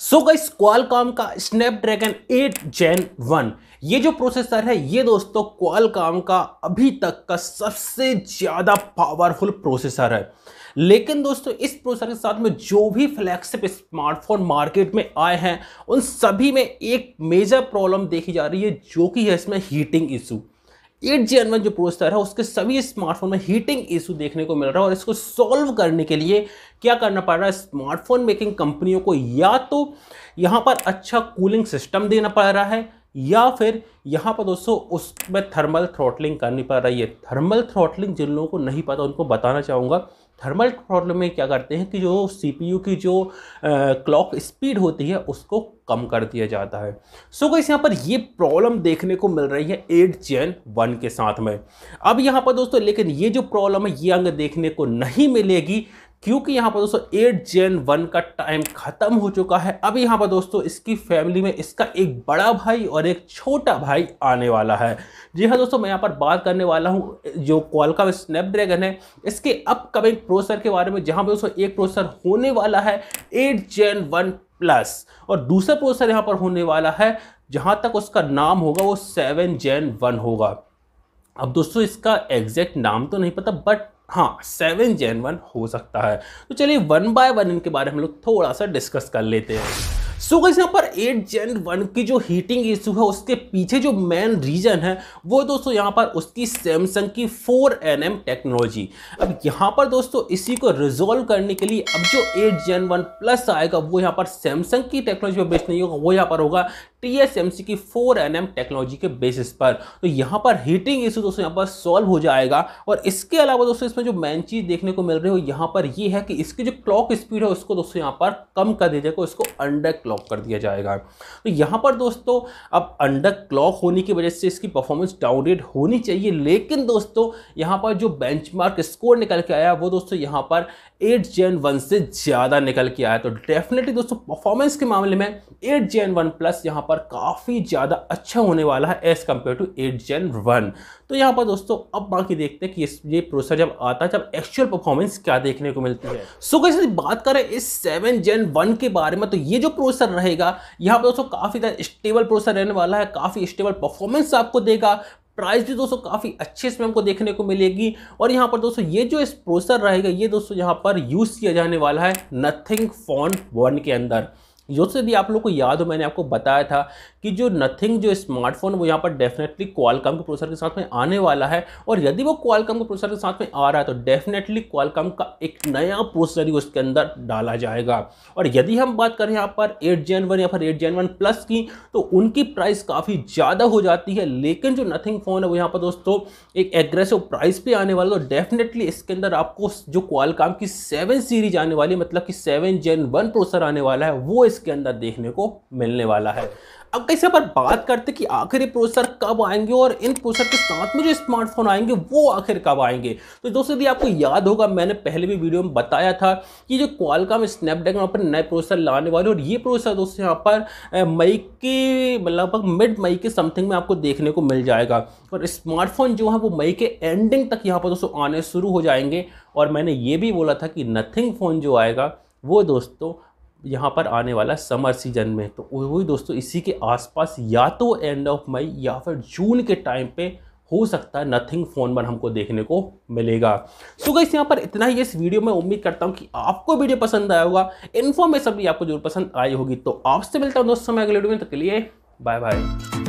सो guys Qualcomm का Snapdragon 8 Gen 1 ये जो प्रोसेसर है ये दोस्तों क्वालकॉम का अभी तक का सबसे ज़्यादा पावरफुल प्रोसेसर है लेकिन दोस्तों इस प्रोसेसर के साथ में जो भी फ्लैगशिप स्मार्टफोन मार्केट में आए हैं उन सभी में एक मेजर प्रॉब्लम देखी जा रही है जो कि है इसमें heating issue eight G one जो प्रोसेसर है उसके सभी स्मार्टफोन में हीटिंग इशू देखने को मिल रहा है और इसको सॉल्व करने के लिए क्या करना पड़ रहा है स्मार्टफोन मेकिंग कंपनियों को या तो यहाँ पर अच्छा कूलिंग सिस्टम देना पड़ रहा है या फिर यहाँ पर दोस्तों उसमें थर्मल थ्रॉटलिंग करनी पड़ रही है थर्मल थ्रॉटलिंग जिन लोगों को नहीं पता उनको बताना चाहूँगा थर्मल प्रॉब्लम में क्या करते हैं कि जो सीपीयू की जो क्लॉक स्पीड होती है उसको कम कर दिया जाता है सो so गई यहाँ पर ये प्रॉब्लम देखने को मिल रही है एट जेन वन के साथ में अब यहाँ पर दोस्तों लेकिन ये जो प्रॉब्लम है ये अंग देखने को नहीं मिलेगी क्योंकि यहाँ पर दोस्तों एट जेन वन का टाइम खत्म हो चुका है अब यहाँ पर दोस्तों इसकी फैमिली में इसका एक बड़ा भाई और एक छोटा भाई आने वाला है जी हाँ दोस्तों मैं यहाँ पर बात करने वाला हूँ जो क्वालकॉम स्नैपड्रैगन है इसके अपकमिंग प्रोसेसर के बारे में जहाँ पर दोस्तों एक प्रोसेसर होने वाला है एट जेन वन प्लस और दूसरा प्रोसेसर यहाँ पर होने वाला है जहाँ तक उसका नाम होगा वो सेवन जेन वन होगा अब दोस्तों इसका एग्जैक्ट नाम तो नहीं पता बट हाँ सेवन जेन वन हो सकता है तो चलिए वन बाय वन इनके बारे में हम लोग थोड़ा सा डिस्कस कर लेते हैं सो गाइस यहाँ पर एट जेन वन की जो हीटिंग इशू है उसके पीछे जो मेन रीजन है वो दोस्तों यहाँ पर उसकी सैमसंग की 4nm टेक्नोलॉजी अब यहाँ पर दोस्तों इसी को रिजोल्व करने के लिए अब जो एट जेन वन प्लस आएगा वो यहाँ पर सैमसंग की टेक्नोलॉजी पर बेस्ट नहीं होगा वो यहाँ पर होगा टीएसएमसी की 4एनएम टेक्नोलॉजी के बेसिस पर तो यहाँ पर हीटिंग इशू दोस्तों यहाँ पर सॉल्व हो जाएगा और इसके अलावा दोस्तों इसमें जो मेन चीज़ देखने को मिल रही हो यहाँ पर ये यह है कि इसकी जो क्लॉक स्पीड है उसको दोस्तों यहाँ पर कम कर दिया जाएगा इसको अंडर क्लॉक कर दिया जाएगा तो यहाँ पर दोस्तों अब अंडर क्लॉक होने की वजह से इसकी परफॉर्मेंस डाउनग्रेड होनी चाहिए लेकिन दोस्तों यहाँ पर जो बेंच स्कोर निकल के आया वो दोस्तों यहाँ पर एट जेन वन से ज़्यादा निकल के आया तो डेफिनेटली दोस्तों परफॉर्मेंस के मामले में एट जेन वन प्लस यहाँ पर पर काफ़ी ज़्यादा अच्छा होने वाला है as compare to eight Gen one तो यहाँ पर दोस्तों अब बाकी देखते हैं कि ये प्रोसेसर जब आता है जब एक्चुअल परफॉर्मेंस क्या देखने को मिलती है सो कैसे बात करें इस सेवन जेन वन के बारे में तो ये जो प्रोसेसर रहेगा यहाँ पर दोस्तों काफ़ी ज़्यादा स्टेबल प्रोसेसर रहने वाला है काफ़ी स्टेबल परफॉर्मेंस आपको देगा प्राइस भी दोस्तों काफ़ी अच्छे इसमें हमको देखने को मिलेगी और यहाँ पर दोस्तों ये जो इस प्रोसेसर रहेगा ये दोस्तों यहाँ पर यूज़ किया जाने वाला है नथिंग फोन वन के अंदर से भी आप लोग को याद हो मैंने आपको बताया था कि जो नथिंग जो स्मार्टफोन वो यहाँ पर डेफिनेटली क्वालकॉम के प्रोसेसर के साथ में आने वाला है और यदि वो क्वालकॉम के प्रोसेसर के साथ में आ रहा है तो डेफिनेटली क्वालकॉम का एक नया प्रोसेसर उसके अंदर डाला जाएगा और यदि हम बात करें यहाँ पर एट जेन वन या फिर एट जेन वन प्लस की तो उनकी प्राइस काफ़ी ज़्यादा हो जाती है लेकिन जो नथिंग फ़ोन है वो यहाँ पर दोस्तों एक एग्रेसिव प्राइस पर आने वाला तो डेफिनेटली इसके अंदर आपको जो क्वालकॉम की सेवन सीरीज आने वाली मतलब कि सेवन जेन वन प्रोसेसर आने वाला है वो यूएस के अंदर देखने को मिलने वाला है अब कैसे पर बात करते कि आखिर ये प्रोसेसर कब आएंगे और इन प्रोसेसर के साथ में जो स्मार्टफोन आएंगे वो आखिर कब आएंगे तो दोस्तों यदि आपको याद होगा मैंने पहले भी वीडियो में बताया था कि जो क्वालकॉम स्नैपड्रैगन यहाँ पर नए प्रोसेसर लाने वाले और ये प्रोसेसर दोस्तों यहाँ पर मई के मतलब लगभग मिड मई के समथिंग में आपको देखने को मिल जाएगा और स्मार्टफोन जो है वो मई के एंडिंग तक यहाँ पर दोस्तों आने शुरू हो जाएंगे और मैंने ये भी बोला था कि नथिंग फ़ोन जो आएगा वो दोस्तों यहाँ पर आने वाला समर सीजन में तो वही दोस्तों इसी के आसपास या तो एंड ऑफ मई या फिर जून के टाइम पे हो सकता है नथिंग फ़ोन पर हमको देखने को मिलेगा सो गई यहाँ पर इतना ही इस वीडियो में उम्मीद करता हूँ कि आपको वीडियो पसंद आया होगा इन्फॉर्मेशन भी आपको जरूर पसंद आई होगी तो आपसे मिलता हूँ दोस्तों मैं अगले वीडियो में तो के लिए बाय बाय